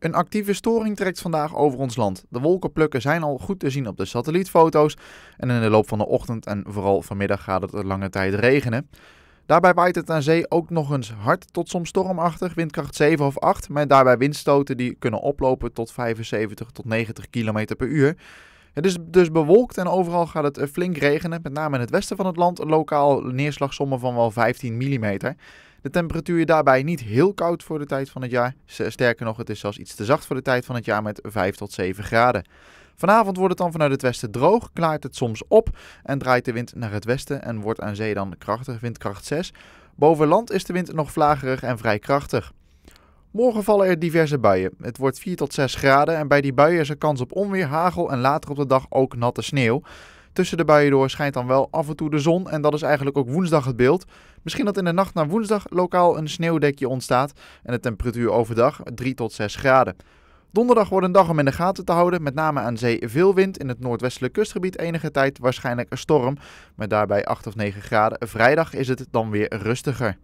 Een actieve storing trekt vandaag over ons land. De wolkenplukken zijn al goed te zien op de satellietfoto's. En in de loop van de ochtend en vooral vanmiddag gaat het een lange tijd regenen. Daarbij waait het aan zee ook nog eens hard tot soms stormachtig, windkracht 7 of 8, met daarbij windstoten die kunnen oplopen tot 75 tot 90 km per uur. Het is dus bewolkt en overal gaat het eh, flink regenen, met name in het westen van het land lokaal neerslagsommen van wel 15 mm. De temperatuur daarbij niet heel koud voor de tijd van het jaar. Sterker nog, het is zelfs iets te zacht voor de tijd van het jaar met 5 tot 7 graden. Vanavond wordt het dan vanuit het westen droog, klaart het soms op en draait de wind naar het westen en wordt aan zee dan krachtig, windkracht 6. Boven land is de wind nog vlagerig en vrij krachtig. Morgen vallen er diverse buien. Het wordt 4 tot 6 graden en bij die buien is er kans op onweer, hagel en later op de dag ook natte sneeuw. Tussen de buien door schijnt dan wel af en toe de zon en dat is eigenlijk ook woensdag het beeld. Misschien dat in de nacht naar woensdag lokaal een sneeuwdekje ontstaat en de temperatuur overdag 3 tot 6 graden. Donderdag wordt een dag om in de gaten te houden, met name aan zee veel wind, in het noordwestelijk kustgebied enige tijd waarschijnlijk een storm, met daarbij 8 of 9 graden. Vrijdag is het dan weer rustiger.